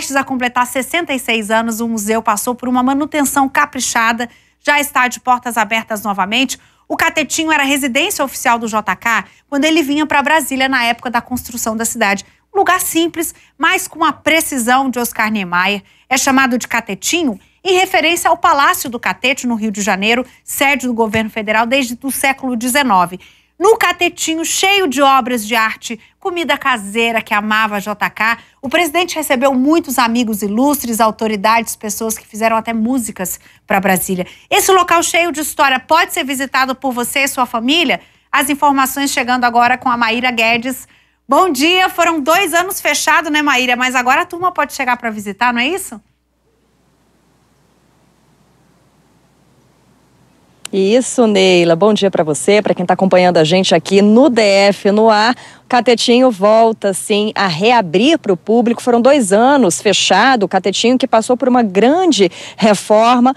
Prestes a completar 66 anos, o museu passou por uma manutenção caprichada, já está de portas abertas novamente. O Catetinho era residência oficial do JK quando ele vinha para Brasília na época da construção da cidade. Um lugar simples, mas com a precisão de Oscar Niemeyer. É chamado de Catetinho em referência ao Palácio do Catete, no Rio de Janeiro, sede do governo federal desde o século XIX. No catetinho cheio de obras de arte, comida caseira que amava JK, o presidente recebeu muitos amigos ilustres, autoridades, pessoas que fizeram até músicas para Brasília. Esse local cheio de história pode ser visitado por você e sua família? As informações chegando agora com a Maíra Guedes. Bom dia, foram dois anos fechado, né, Maíra? Mas agora a turma pode chegar para visitar, não é isso? Isso, Neila. Bom dia para você, para quem está acompanhando a gente aqui no DF no ar. Catetinho volta, sim, a reabrir para o público. Foram dois anos fechado o Catetinho, que passou por uma grande reforma.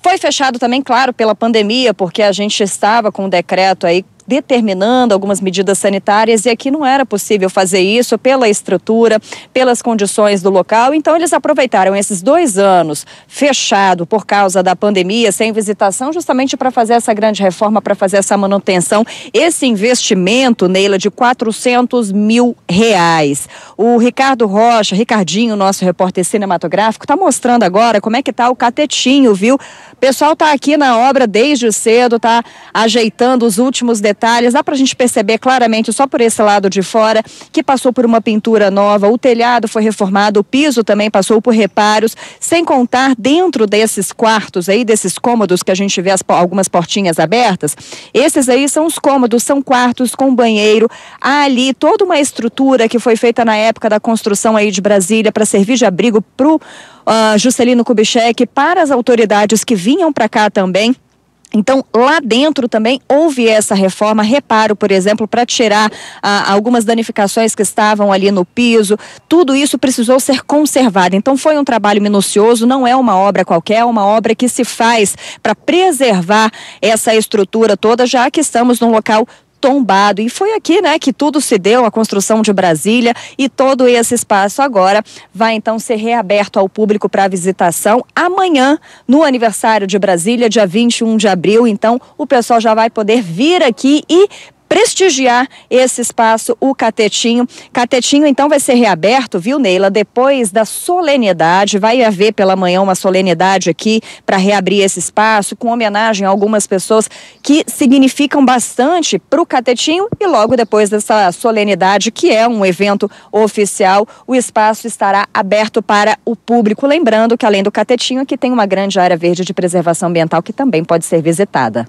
Foi fechado também, claro, pela pandemia, porque a gente estava com um decreto aí determinando algumas medidas sanitárias e aqui não era possível fazer isso pela estrutura, pelas condições do local. Então, eles aproveitaram esses dois anos fechado por causa da pandemia, sem visitação, justamente para fazer essa grande reforma, para fazer essa manutenção, esse investimento, Neila, de 400 mil reais. O Ricardo Rocha, Ricardinho, nosso repórter cinematográfico, está mostrando agora como é que está o catetinho, viu? O pessoal está aqui na obra desde cedo, está ajeitando os últimos detalhes detalhes, dá para a gente perceber claramente, só por esse lado de fora, que passou por uma pintura nova, o telhado foi reformado, o piso também passou por reparos, sem contar dentro desses quartos aí, desses cômodos que a gente vê as, algumas portinhas abertas, esses aí são os cômodos, são quartos com banheiro, há ali toda uma estrutura que foi feita na época da construção aí de Brasília para servir de abrigo para o uh, ah, Juscelino Kubitschek, para as autoridades que vinham para cá também então, lá dentro também houve essa reforma, reparo, por exemplo, para tirar ah, algumas danificações que estavam ali no piso. Tudo isso precisou ser conservado. Então, foi um trabalho minucioso, não é uma obra qualquer, é uma obra que se faz para preservar essa estrutura toda, já que estamos num local tombado. E foi aqui, né, que tudo se deu, a construção de Brasília e todo esse espaço agora vai então ser reaberto ao público para visitação amanhã, no aniversário de Brasília, dia 21 de abril. Então, o pessoal já vai poder vir aqui e prestigiar esse espaço, o Catetinho. Catetinho, então, vai ser reaberto, viu, Neila? Depois da solenidade, vai haver pela manhã uma solenidade aqui para reabrir esse espaço, com homenagem a algumas pessoas que significam bastante para o Catetinho. E logo depois dessa solenidade, que é um evento oficial, o espaço estará aberto para o público. Lembrando que, além do Catetinho, aqui tem uma grande área verde de preservação ambiental que também pode ser visitada.